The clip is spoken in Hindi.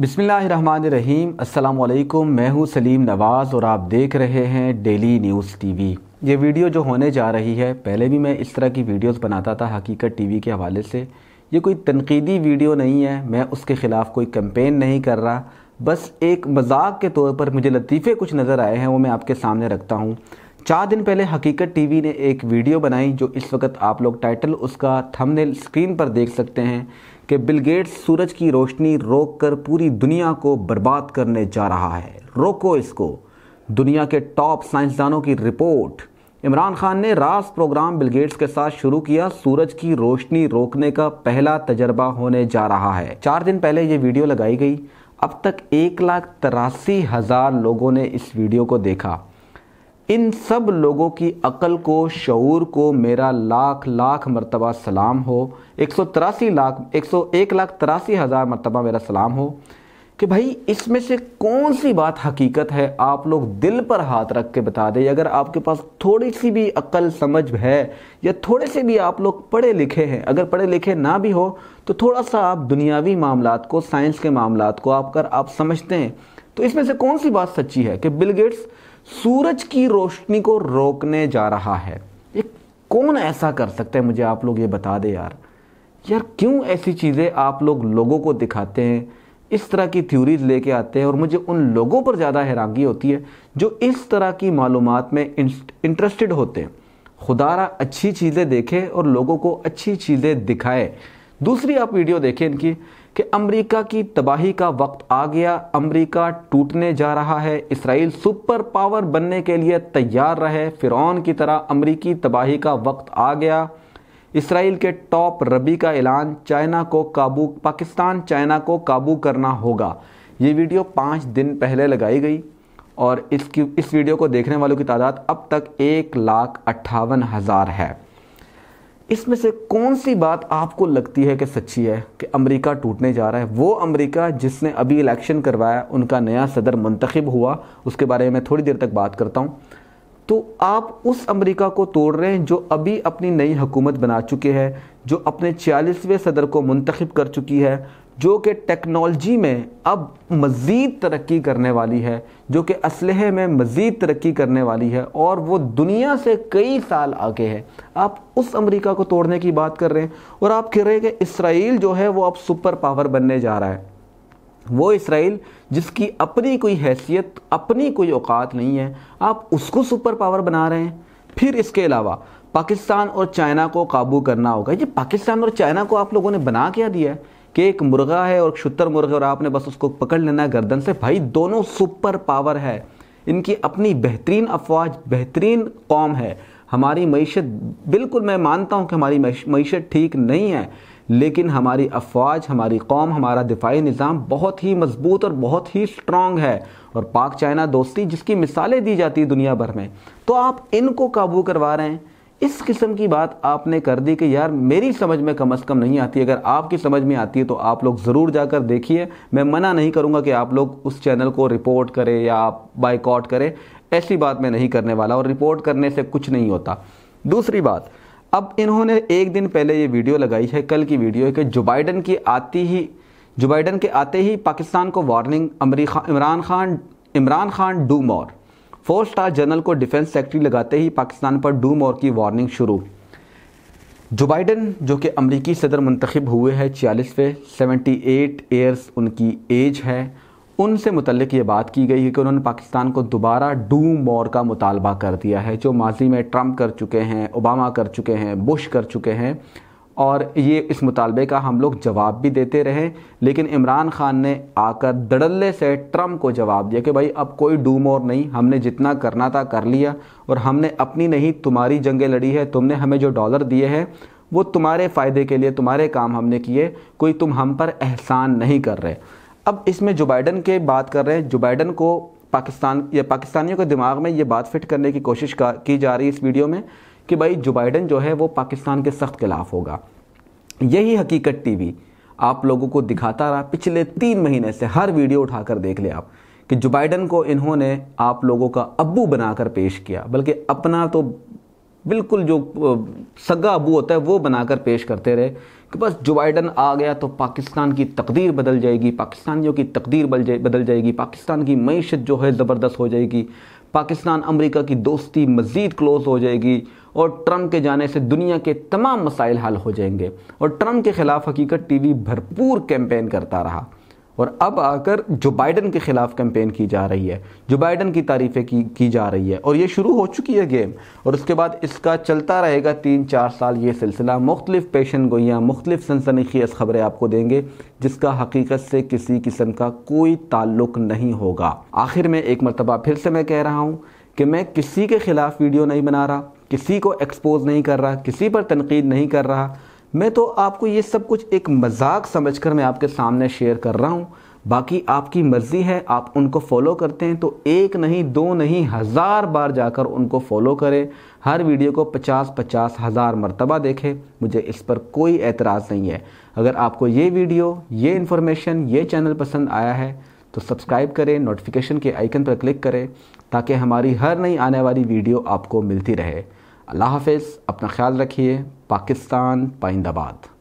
बिसमीम अल्लाम मैं हूं सलीम नवाज़ और आप देख रहे हैं डेली न्यूज़ टीवी ये वीडियो जो होने जा रही है पहले भी मैं इस तरह की वीडियोस बनाता था हकीकत टीवी के हवाले से ये कोई तनकीदी वीडियो नहीं है मैं उसके ख़िलाफ़ कोई कम्पेन नहीं कर रहा बस एक मजाक के तौर पर मुझे लतीफ़े कुछ नज़र आए हैं वो मैं आपके सामने रखता हूँ चार दिन पहले हकीकत टीवी ने एक वीडियो बनाई जो इस वक्त आप लोग टाइटल उसका थंबनेल स्क्रीन पर देख सकते हैं कि बिल गेट्स सूरज की रोशनी रोक कर पूरी दुनिया को बर्बाद करने जा रहा है रोको इसको दुनिया के टॉप साइंसदानों की रिपोर्ट इमरान खान ने रास प्रोग्राम बिल गेट्स के साथ शुरू किया सूरज की रोशनी रोकने का पहला तजर्बा होने जा रहा है चार दिन पहले ये वीडियो लगाई गई अब तक एक लाख तिरासी हज़ार लोगों ने इस वीडियो को देखा इन सब लोगों की अकल को शूर को मेरा लाख लाख मरतबा सलाम हो एक सौ तिरासी लाख एक सौ एक लाख तिरासी हज़ार मरतबा मेरा सलाम हो कि भाई इसमें से कौन सी बात हकीकत है आप लोग दिल पर हाथ रख के बता दें अगर आपके पास थोड़ी सी भी अकल समझ है या थोड़े से भी आप लोग पढ़े लिखे हैं अगर पढ़े लिखे ना भी हो तो थोड़ा सा आप दुनियावी मामला को साइंस के मामला को आप कर आप समझते हैं तो इसमें से कौन सी बात सच्ची है कि बिल गेट्स सूरज की रोशनी को रोकने जा रहा है ये कौन ऐसा कर सकता है मुझे आप लोग ये बता दे यार यार क्यों ऐसी चीज़ें आप लोग लोगों को दिखाते हैं इस तरह की थ्योरीज लेके आते हैं और मुझे उन लोगों पर ज़्यादा हैरानगी होती है जो इस तरह की मालूम में इंटरेस्टेड होते हैं खुदारा अच्छी चीज़ें देखे और लोगों को अच्छी चीज़ें दिखाए दूसरी आप वीडियो देखें इनकी कि अमेरिका की तबाही का वक्त आ गया अमेरिका टूटने जा रहा है इसराइल सुपर पावर बनने के लिए तैयार रहे फ़िरौन की तरह अमरीकी तबाही का वक्त आ गया इसराइल के टॉप रबी का ऐलान चाइना को काबू पाकिस्तान चाइना को काबू करना होगा ये वीडियो पाँच दिन पहले लगाई गई और इसकी इस वीडियो को देखने वालों की तादाद अब तक एक लाख अट्ठावन हज़ार है इसमें से कौन सी बात आपको लगती है कि सच्ची है कि अमेरिका टूटने जा रहा है वो अमेरिका जिसने अभी इलेक्शन करवाया उनका नया सदर मंतखब हुआ उसके बारे में थोड़ी देर तक बात करता हूँ तो आप उस अमेरिका को तोड़ रहे हैं जो अभी अपनी नई हुकूमत बना चुके हैं जो अपने छियालीसवें सदर को मंतखब कर चुकी है जो कि टेक्नोलॉजी में अब मज़ीद तरक्की करने वाली है जो कि असलहे में मज़ीद तरक्की करने वाली है और वो दुनिया से कई साल आगे है आप उस अमेरिका को तोड़ने की बात कर रहे हैं और आप कह रहे हैं कि इसराइल जो है वो अब सुपर पावर बनने जा रहा है वो इसराइल जिसकी अपनी कोई हैसियत अपनी कोई औकात नहीं है आप उसको सुपर पावर बना रहे हैं फिर इसके अलावा पाकिस्तान और चाइना को काबू करना होगा ये पाकिस्तान और चाइना को आप लोगों ने बना क्या दिया है कि एक मुर्गा है और शुतर मुर्गा और आपने बस उसको पकड़ लेना है गर्दन से भाई दोनों सुपर पावर है इनकी अपनी बेहतरीन अफवाज बेहतरीन कौम है हमारी मीशत बिल्कुल मैं मानता हूँ कि हमारी मीशत ठीक नहीं है लेकिन हमारी अफवाज हमारी कौम हमारा दिफाई निज़ाम बहुत ही मजबूत और बहुत ही स्ट्रॉन्ग है और पाक चाइना दोस्ती जिसकी मिसालें दी जाती है दुनिया भर में तो आप इनको काबू करवा रहे हैं इस किस्म की बात आपने कर दी कि यार मेरी समझ में कम अज़ कम नहीं आती अगर आपकी समझ में आती है तो आप लोग ज़रूर जाकर देखिए मैं मना नहीं करूँगा कि आप लोग उस चैनल को रिपोर्ट करें या आप बाइकआउट करें ऐसी बात मैं नहीं करने वाला और रिपोर्ट करने से कुछ नहीं होता दूसरी बात अब इन्होंने एक दिन पहले ये वीडियो लगाई है कल की वीडियो है कि जो बाइडन की आती ही जो बाइडन के आते ही पाकिस्तान को वार्निंग अमरी खा, Imran Khan Imran Khan do more four star general को डिफेंस सेक्रेटरी लगाते ही पाकिस्तान पर डूम और की वार्निंग शुरू जो बाइडन जो कि अमरीकी सदर मंतखब हुए हैं छियालीसवें सेवेंटी एट ईयर्स उनकी एज है उनसे मुतलक ये बात की गई है कि उन्होंने पाकिस्तान को दोबारा डूम मोर का मुतालबा कर दिया है जो माजी में ट्रंप कर चुके हैं ओबामा कर चुके हैं बुश कर चुके हैं और ये इस मुतालबे का हम लोग जवाब भी देते रहे लेकिन इमरान ख़ान ने आकर धड़ल्ले से ट्रम्प को जवाब दिया कि भाई अब कोई डूम और नहीं हमने जितना करना था कर लिया और हमने अपनी नहीं तुम्हारी जंगें लड़ी है तुमने हमें जो डॉलर दिए हैं वो तुम्हारे फ़ायदे के लिए तुम्हारे काम हमने किए कोई तुम हम पर एहसान नहीं कर रहे अब इसमें जो बाइडन के बात कर रहे हैं जो बाइडन को पाकिस्तान या पाकिस्तानियों के दिमाग में ये बात फिट करने की कोशिश की जा रही है इस वीडियो में कि भाई जो बाइडन जो है वो पाकिस्तान के सख्त खिलाफ होगा यही हकीकत टीवी आप लोगों को दिखाता रहा पिछले तीन महीने से हर वीडियो उठाकर देख ले आप कि जो बाइडन को इन्होंने आप लोगों का अबू बनाकर पेश किया बल्कि अपना तो बिल्कुल जो सगा अबू होता है वो बनाकर पेश करते रहे कि बस जो बाइडन आ गया तो पाकिस्तान की तकदीर बदल जाएगी पाकिस्तानियों की तकदीर बदल जाएगी पाकिस्तान की मीशत जो है ज़बरदस्त हो जाएगी पाकिस्तान अमेरिका की दोस्ती मज़ीद क्लोज़ हो जाएगी और ट्रंप के जाने से दुनिया के तमाम मसाइल हल हो जाएंगे और ट्रंप के ख़िलाफ़ हकीकत टीवी भरपूर कैंपेन करता रहा और अब आकर जो बाइडन के ख़िलाफ़ कैंपेन की जा रही है जो बाइडन की तारीफ़ें की की जा रही है और ये शुरू हो चुकी है गेम और उसके बाद इसका चलता रहेगा तीन चार साल ये सिलसिला मुख्तलिफ़ पेशन गोइयाँ मुख्तलिफ सनसनी ख़बरें आपको देंगे जिसका हकीकत से किसी किस्म का कोई ताल्लुक नहीं होगा आखिर में एक मरतबा फिर से मैं कह रहा हूँ कि मैं किसी के ख़िलाफ़ वीडियो नहीं बना रहा किसी को एक्सपोज़ नहीं कर रहा किसी पर तनकीद नहीं कर रहा मैं तो आपको ये सब कुछ एक मजाक समझकर मैं आपके सामने शेयर कर रहा हूँ बाकी आपकी मर्ज़ी है आप उनको फॉलो करते हैं तो एक नहीं दो नहीं हज़ार बार जाकर उनको फॉलो करें हर वीडियो को पचास पचास हज़ार मरतबा देखें मुझे इस पर कोई एतराज़ नहीं है अगर आपको ये वीडियो ये इन्फॉर्मेशन ये चैनल पसंद आया है तो सब्सक्राइब करें नोटिफिकेशन के आइकन पर क्लिक करें ताकि हमारी हर नई आने वाली वीडियो आपको मिलती रहे अल्लाह हाफिज़ अपना ख्याल रखिए पाकिस्तान पाइंदाबाद